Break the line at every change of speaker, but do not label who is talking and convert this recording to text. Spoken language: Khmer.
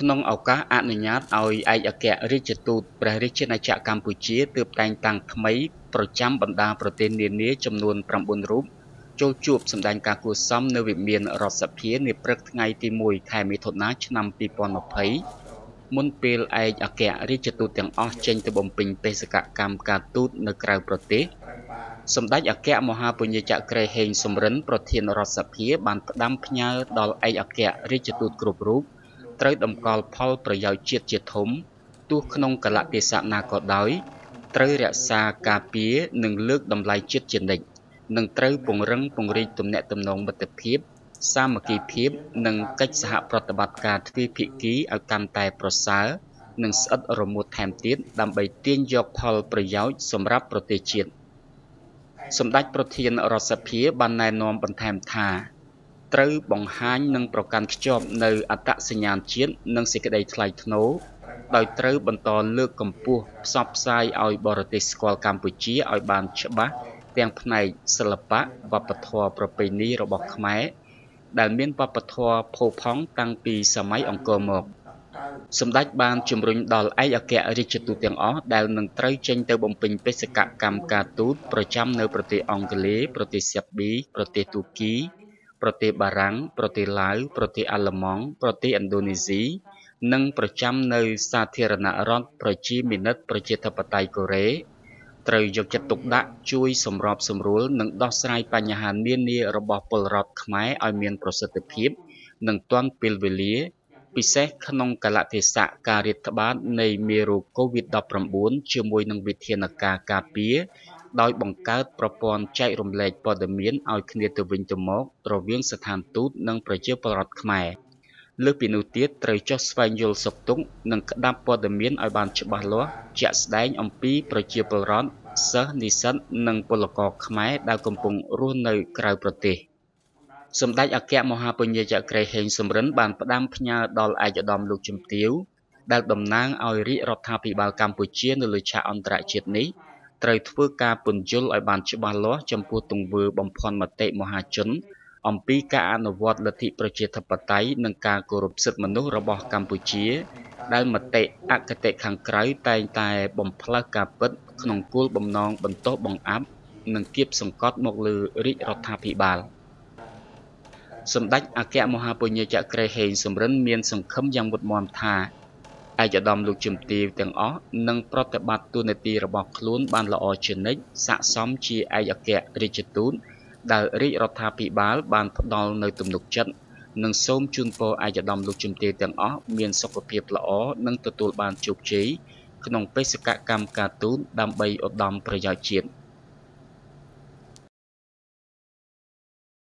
ក្នុងឱកាសអនុញ្ញាតឲ្យឯកអគ្គរដ្ឋទូតព្រះរាជាណាចក្រកម្ពុជាទើបតែងតាំងថ្មី ប្រចាំបណ្ដាប្រទេសនានាចំនួន9រូបចូលជួបសម្ដែងការគួរសមនៅវិមានរដ្ឋសភានាព្រឹកថ្ងៃទី1ខែមិថុនាឆ្នាំ2020មុនពេលឯកអគ្គរដ្ឋទូតទាំងអស់ចេញទៅបំពេញបេសកកម្មការទូតនៅក្រៅប្រទេស សម្ដេចអគ្គមហាពញាចក្រេហេងសំរិនប្រធានរដ្ឋសភា បានផ្ដាំផ្ញើដល់ឯកអគ្គរដ្ឋទូតគ្រប់រូបត្រូវតម្កល់ផលប្រយោជន៍ជាតិជាធំទោះក្នុងកលៈទេសៈណាក៏ដោយត្រូវរក្សាការពារនិងលើកតម្លៃជាតិជានិច្ចនិងត្រូវពង្រឹងពង្រីកទំនាក់ទំនងមិត្តភាពសាមគ្គីភាពនិងកិច្ចសហប្រតិបត្តិការទ្វេភាគីឲ្យកាន់តែប្រសើរនិងស្អិតរមួតថែមទៀតដើម្បីទាញយកផលប្រយោជន៍សម្រាប់ប្រទេសជាតិសម្ដេចប្រធានរដ្ឋសភាបានណែនាំបន្ថែមថាត្រូវបង្ហាញនិងប្រកាន់ខ្ជាប់នៅអត្តសញ្ញាណជាតិនិងសេចក្តីថ្លៃថ្នូរដោយត្រូវបន្តលើកកម្ពស់ផ្សព្វផ្សាយឲ្យបរទេសស្គាល់កម្ពុជាឲ្យបានច្បាស់ទាំងផ្នែកសិល្បៈវប្បធម៌ប្រពៃណីរបស់ខ្មែរដែលមានវប្បធម៌ផូរផង់តាំងពីសម័យអង្គរមក សម្ដេចបានជំរុញដល់ឯកអគ្គរដ្ឋទូតទាំងអស់ដែលនឹងត្រូវចេញទៅបំពេញបេសកកម្មការទូត ប្រចាំនៅប្រទេសអង់គ្លេសប្រទេសសេប៊ីប្រទេសទូគីប្រទេសបារាំងប្រទេសឡាវប្រទេសអាល្លឺម៉ង់ប្រទេសឥណ្ឌូនេស៊ីនិងប្រចាំនៅសាធារណរដ្ឋប្រជាមានិតប្រជាធិបតេយ្យកូរ៉េត្រូវយកចិត្តទុកដាក់ជួយសម្របសម្រួលនិងដោះស្រាយបញ្ហានានារបស់ពលរដ្ឋខ្មែរឲ្យមានប្រសិទ្ធភាពនិងទាន់ពេលវេលាពិសេសក្នុងកលៈទេសៈការរាតត្បាតនៃមេរោគ COVID-19 ជាមួយនឹងវិធានការការពារដោយបង្កើតប្រព័ន្ធចែករំលែកព័ត៌មានឲ្យគ្នាទៅវិញទៅមករវាងស្ថានទូតនិងប្រជាពលរដ្ឋខ្មែរលើសពីនោះទៀតត្រូវចុះស្វែងយល់សុខទុក្ខនិងក្តាប់ព័ត៌មានឲ្យបានច្បាស់លាស់ជាក់ស្ដែងអំពី ប្រជាពលរដ្ឋសិស្សនិស្សិតនិង ពលករខ្មែរដែលកំពុងរស់នៅ ក្រៅប្រទេស សម្ដេចអគ្គមហាពញាចក្រីហេងសំរិន បានផ្ដាំផ្ញើដល់ឯកឧត្តមលោកជំទាវដែលតំណាងឲ្យរាជរដ្ឋាភិបាលកម្ពុជា នៅលើឆាកអន្តរជាតិនេះត្រូវធ្វើការពន្យល់ឲ្យបានច្បាស់លាស់ចំពោះទង្វើ បំផន់មតិមហាជន អំពីការអនុវត្តលទ្ធិប្រជាធិបតេយ្យនិងការគោរពសិទ្ធិមនុស្សរបស់ កម្ពុជាដែលមតិអគតិខាងក្រៅតែងតែ បំផ្លើសការពិតក្នុងគោលបំណងបន្តបង្អាប់ និងគៀបសង្កត់មកលើរាជរដ្ឋាភិបាលសម្ដេចអគ្គមហាពញាចក្រីហេងសំរិន មាន សង្ឃឹមយ៉ាងមុតមមថាឯកឧត្តមលោកជំទាវទាំងអស់នឹងប្រតិបត្តិទូនាទីរបស់ខ្លួនបានល្អជានិច្ចស័ក្តិសមជាឯកអគ្គរដ្ឋទូតដែលរាជរដ្ឋាភិបាល បានផ្ដល់នូវទំនុក ចិត្តនិងសូមជូនពរឯកឧត្តមលោកជំទាវទាំងអស់មានសុខភាព ល្អ និងទទួលបានជោគជ័យក្នុងបេសកកម្មការទូតដើម្បីឧត្តមប្រយោជន៍ជាតិ។